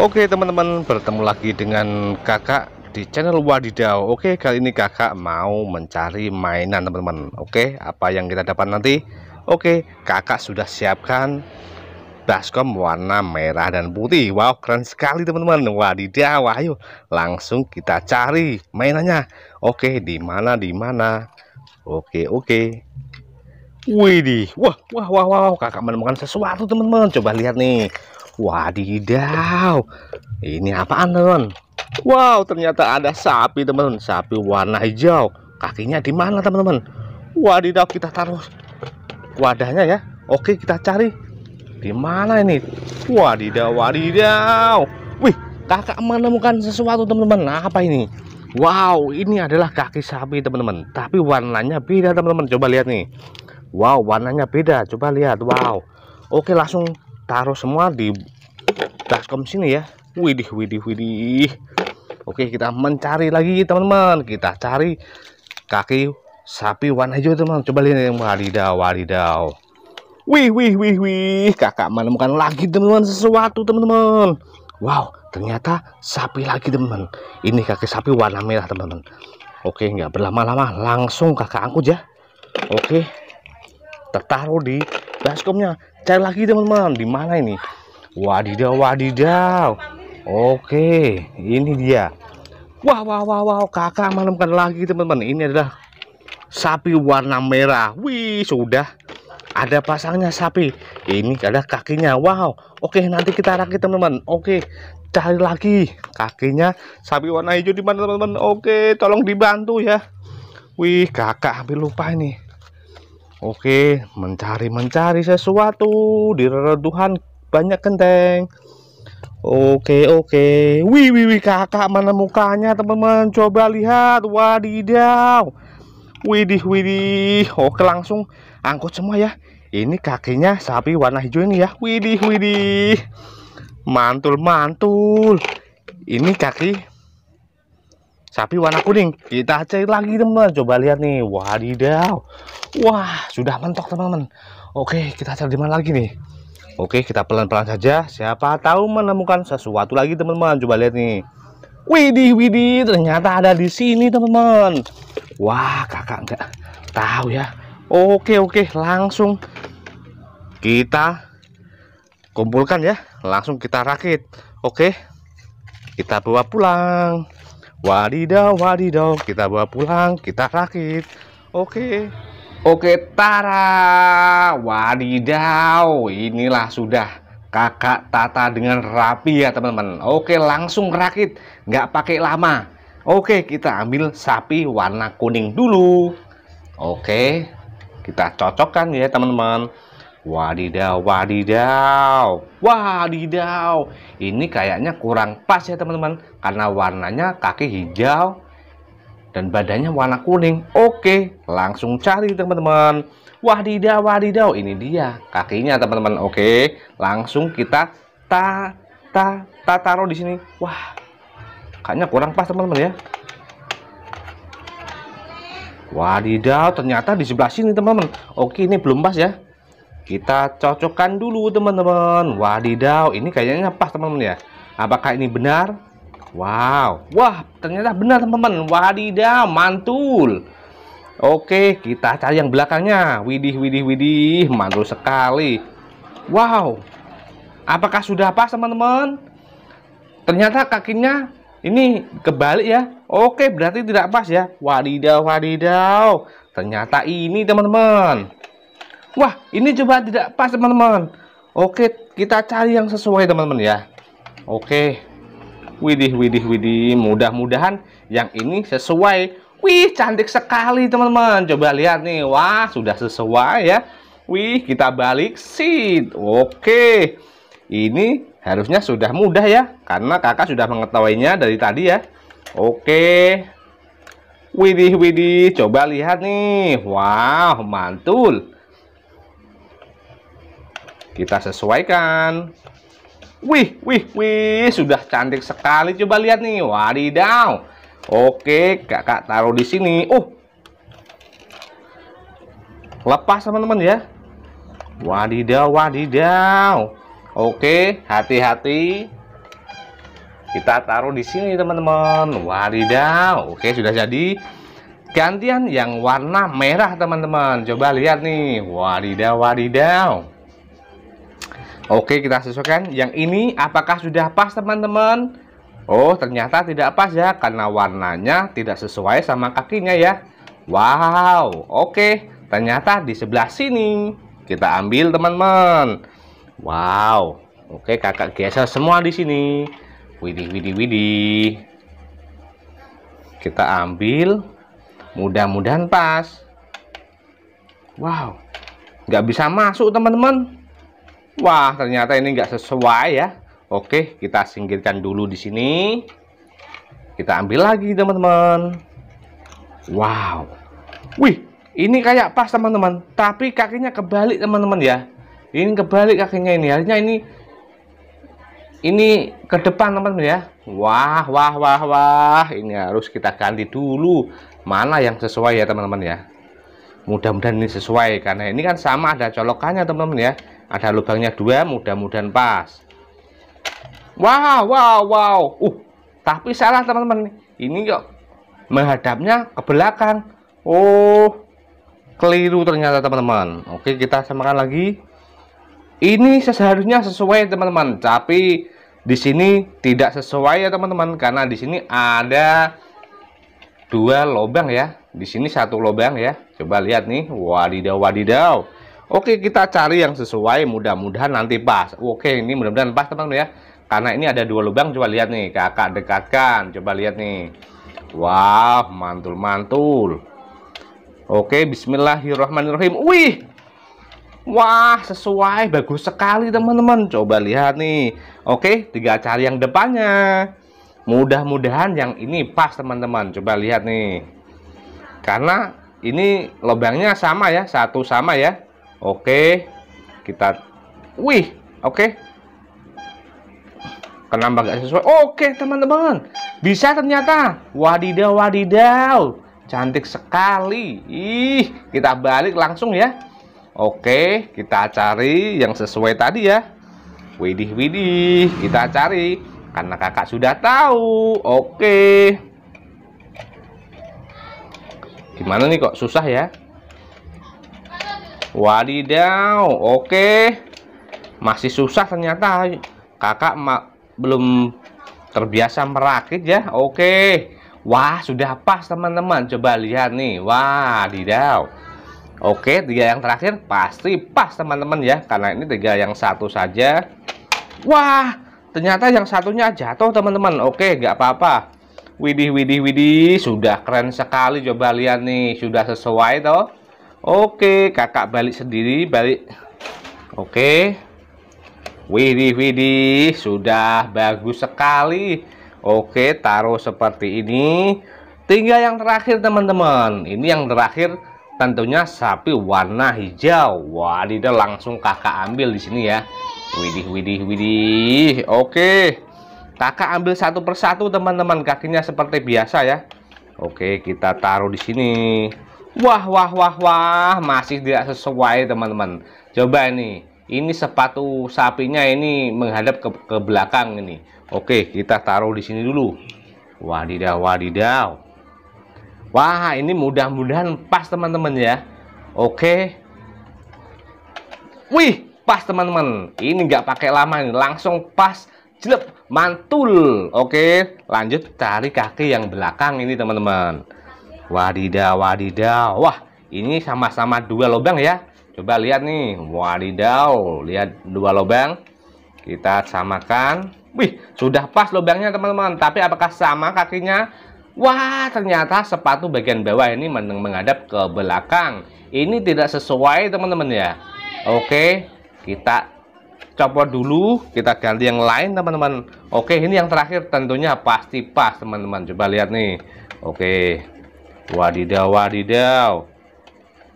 Oke teman-teman bertemu lagi dengan kakak di channel wadidaw Oke kali ini kakak mau mencari mainan teman-teman Oke apa yang kita dapat nanti Oke kakak sudah siapkan baskom warna merah dan putih Wow keren sekali teman-teman wadidaw ayo langsung kita cari mainannya Oke dimana dimana Oke oke Widih wah wah wah wah kakak menemukan sesuatu teman-teman coba lihat nih Wadidaw. Ini apaan, teman? Wow, ternyata ada sapi, teman. Sapi warna hijau. Kakinya di mana, teman-teman? Wadidaw, kita taruh wadahnya ya. Oke, kita cari. Di mana ini? Wadidaw, wadidaw. Wih, kakak menemukan sesuatu, teman-teman. Nah, apa ini? Wow, ini adalah kaki sapi, teman-teman. Tapi warnanya beda, teman-teman. Coba lihat nih. Wow, warnanya beda. Coba lihat. Wow. Oke, langsung taruh semua di baskom sini ya widih widih widih oke kita mencari lagi teman-teman kita cari kaki sapi warna hijau teman teman coba lihat yang wadidaw wadidaw wih wih wih wih kakak menemukan lagi teman-teman sesuatu teman-teman wow ternyata sapi lagi teman-teman ini kaki sapi warna merah teman-teman oke nggak berlama-lama langsung kakak angkut ya oke tertaruh di baskomnya cari lagi teman-teman di mana ini wadidaw wadidaw oke ini dia wah wah wah, wah. kakak malamkan lagi teman-teman ini adalah sapi warna merah wih sudah ada pasangnya sapi ini ada kakinya wow oke nanti kita rakit teman-teman oke cari lagi kakinya sapi warna hijau di mana teman-teman oke tolong dibantu ya wih kakak hampir lupa ini Oke, mencari-mencari sesuatu di reruntuhan banyak kenteng, Oke oke Wih wih wih kakak mana mukanya teman-teman Coba lihat Wadidaw Widih widih Oke langsung angkut semua ya Ini kakinya sapi warna hijau ini ya Widih widih Mantul mantul Ini kaki Sapi warna kuning Kita cek lagi teman-teman Coba lihat nih Wadidaw Wah sudah mentok teman-teman Oke kita cari dimana lagi nih Oke kita pelan-pelan saja siapa tahu menemukan sesuatu lagi teman-teman coba lihat nih Widih widih ternyata ada di sini teman-teman Wah kakak nggak tahu ya Oke oke langsung kita kumpulkan ya langsung kita rakit Oke kita bawa pulang Wadidaw wadidaw kita bawa pulang kita rakit Oke Oke, tara. Wadidaw, inilah sudah kakak tata dengan rapi ya teman-teman oke langsung rakit nggak pakai lama oke kita ambil sapi warna kuning dulu oke kita cocokkan ya teman-teman wadidaw wadidaw wadidaw ini kayaknya kurang pas ya teman-teman karena warnanya kaki hijau dan badannya warna kuning. Oke, langsung cari teman-teman. Wadidaw, wadidaw, ini dia kakinya teman-teman. Oke, langsung kita ta ta, ta taruh di sini. Wah, kayaknya kurang pas teman-teman ya. Wadidaw, ternyata di sebelah sini teman-teman. Oke, ini belum pas ya. Kita cocokkan dulu teman-teman. Wadidaw, ini kayaknya pas teman-teman ya. Apakah ini benar? Wow, wah ternyata benar teman-teman. Wadidaw, mantul. Oke, kita cari yang belakangnya. Widih, widih, widih, mantul sekali. Wow, apakah sudah pas teman-teman? Ternyata kakinya ini kebalik ya. Oke, berarti tidak pas ya. Wadidaw, wadidaw. Ternyata ini teman-teman. Wah, ini coba tidak pas teman-teman. Oke, kita cari yang sesuai teman-teman ya. Oke. Widih, widih, widih. Mudah-mudahan yang ini sesuai. Wih, cantik sekali teman-teman. Coba lihat nih. Wah, sudah sesuai ya. Wih, kita balik seat. Oke. Ini harusnya sudah mudah ya. Karena kakak sudah mengetahuinya dari tadi ya. Oke. Widih, widih. Coba lihat nih. Wow, mantul. Kita sesuaikan. Wih, wih, wih, sudah cantik sekali. Coba lihat nih, wadidaw. Oke, kakak taruh di sini. Uh, lepas teman-teman ya. Wadidaw, wadidaw. Oke, hati-hati. Kita taruh di sini teman-teman. Wadidaw. Oke, sudah jadi. Gantian yang warna merah teman-teman. Coba lihat nih. Wadidaw, wadidaw. Oke, kita sesuaikan. Yang ini apakah sudah pas, teman-teman? Oh, ternyata tidak pas ya, karena warnanya tidak sesuai sama kakinya ya. Wow, oke. Ternyata di sebelah sini. Kita ambil, teman-teman. Wow, oke kakak geser semua di sini. Widih, widih, widih. Kita ambil. Mudah-mudahan pas. Wow, nggak bisa masuk, teman-teman. Wah, ternyata ini nggak sesuai ya. Oke, kita singkirkan dulu di sini. Kita ambil lagi, teman-teman. Wow. Wih, ini kayak pas, teman-teman. Tapi kakinya kebalik, teman-teman ya. Ini kebalik kakinya ini. Harusnya ini ini ke depan, teman-teman ya. Wah, wah, wah, wah. Ini harus kita ganti dulu. Mana yang sesuai ya, teman-teman ya. Mudah-mudahan ini sesuai karena ini kan sama ada colokannya, teman-teman ya ada lubangnya dua mudah-mudahan pas wow wow wow uh tapi salah teman-teman ini kok menghadapnya ke belakang oh keliru ternyata teman-teman oke kita samakan lagi ini seharusnya sesuai teman-teman tapi di sini tidak sesuai ya teman-teman karena di sini ada dua lubang ya di sini satu lubang ya coba lihat nih wadidaw wadidaw Oke, kita cari yang sesuai, mudah-mudahan nanti pas. Oke, ini mudah-mudahan pas, teman teman ya. Karena ini ada dua lubang, coba lihat nih, kakak dekatkan, coba lihat nih. Wah, wow, mantul-mantul. Oke, bismillahirrahmanirrahim. Wih, Wah, sesuai, bagus sekali teman-teman. Coba lihat nih. Oke, tiga cari yang depannya. Mudah-mudahan yang ini pas teman-teman. Coba lihat nih. Karena ini lubangnya sama ya, satu sama ya. Oke, kita wih, oke. Okay. Kenapa nggak sesuai? Oke, teman-teman. Bisa ternyata. Wadidaw, wadidaw. Cantik sekali. Ih, kita balik langsung ya. Oke, kita cari yang sesuai tadi ya. Widih, widih. Kita cari. Karena kakak sudah tahu. Oke. Gimana nih kok susah ya? Wadidaw, oke. Okay. Masih susah ternyata. Kakak belum terbiasa merakit ya. Oke. Okay. Wah, sudah pas teman-teman. Coba lihat nih. Wah, Oke, Oke, tiga yang terakhir pasti pas teman-teman ya. Karena ini tiga yang satu saja. Wah, ternyata yang satunya jatuh teman-teman. Oke, nggak apa-apa. Widih, widih, widih. Sudah keren sekali. Coba lihat nih. Sudah sesuai toh. Oke, kakak balik sendiri, balik. Oke. Widih, widih, sudah bagus sekali. Oke, taruh seperti ini. Tinggal yang terakhir, teman-teman. Ini yang terakhir tentunya sapi warna hijau. Wadidah, langsung kakak ambil di sini ya. Widih, widih, widih. Oke. Kakak ambil satu persatu, teman-teman. Kakinya seperti biasa ya. Oke, kita taruh di sini. Wah, wah, wah, wah, masih tidak sesuai teman-teman. Coba ini ini sepatu sapinya ini menghadap ke, ke belakang ini. Oke, kita taruh di sini dulu. Wadidaw, wadidaw. Wah, ini mudah-mudahan pas teman-teman ya. Oke. Wih, pas teman-teman. Ini nggak pakai lama ini langsung pas. Jelep, mantul. Oke, lanjut cari kaki yang belakang ini teman-teman. Wadidaw, wadidaw. Wah, ini sama-sama dua lubang ya. Coba lihat nih. Wadidaw. Lihat dua lubang. Kita samakan. Wih, sudah pas lubangnya teman-teman. Tapi apakah sama kakinya? Wah, ternyata sepatu bagian bawah ini menghadap ke belakang. Ini tidak sesuai teman-teman ya. Oke, kita copot dulu. Kita ganti yang lain teman-teman. Oke, ini yang terakhir tentunya pasti pas teman-teman. Coba lihat nih. Oke wadidaw wadidaw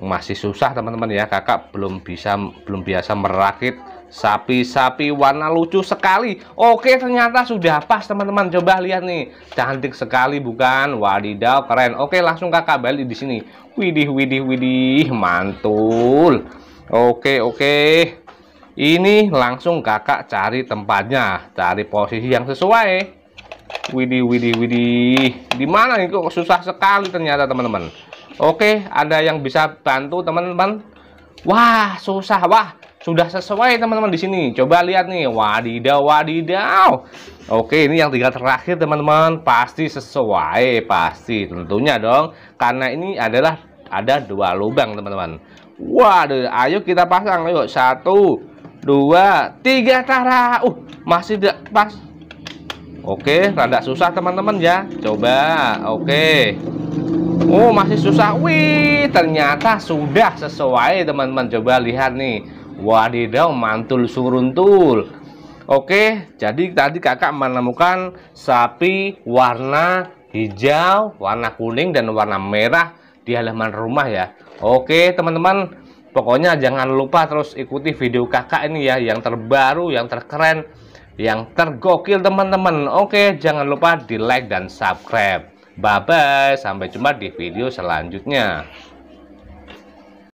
masih susah teman-teman ya kakak belum bisa belum biasa merakit sapi-sapi warna lucu sekali oke ternyata sudah pas teman-teman coba lihat nih cantik sekali bukan wadidaw keren oke langsung kakak balik di sini widih widih widih mantul oke oke ini langsung kakak cari tempatnya cari posisi yang sesuai Widi Widi Widi Di mana itu susah sekali ternyata teman-teman. Oke, ada yang bisa bantu teman-teman? Wah, susah. Wah, sudah sesuai teman-teman di sini. Coba lihat nih. Wadidaw, wadidaw. Oke, ini yang tiga terakhir teman-teman. Pasti sesuai, pasti tentunya dong. Karena ini adalah ada dua lubang teman-teman. Waduh, ayo kita pasang. Yuk, satu, dua, tiga. Tara. Uh, masih tidak pas Oke, rada susah teman-teman ya. Coba, oke. Oh, masih susah. Wih, ternyata sudah sesuai teman-teman. Coba lihat nih. Wadidaw, mantul suruntul. Oke, jadi tadi kakak menemukan sapi warna hijau, warna kuning, dan warna merah di halaman rumah ya. Oke, teman-teman. Pokoknya jangan lupa terus ikuti video kakak ini ya. Yang terbaru, yang terkeren yang tergokil teman-teman oke jangan lupa di like dan subscribe bye bye sampai jumpa di video selanjutnya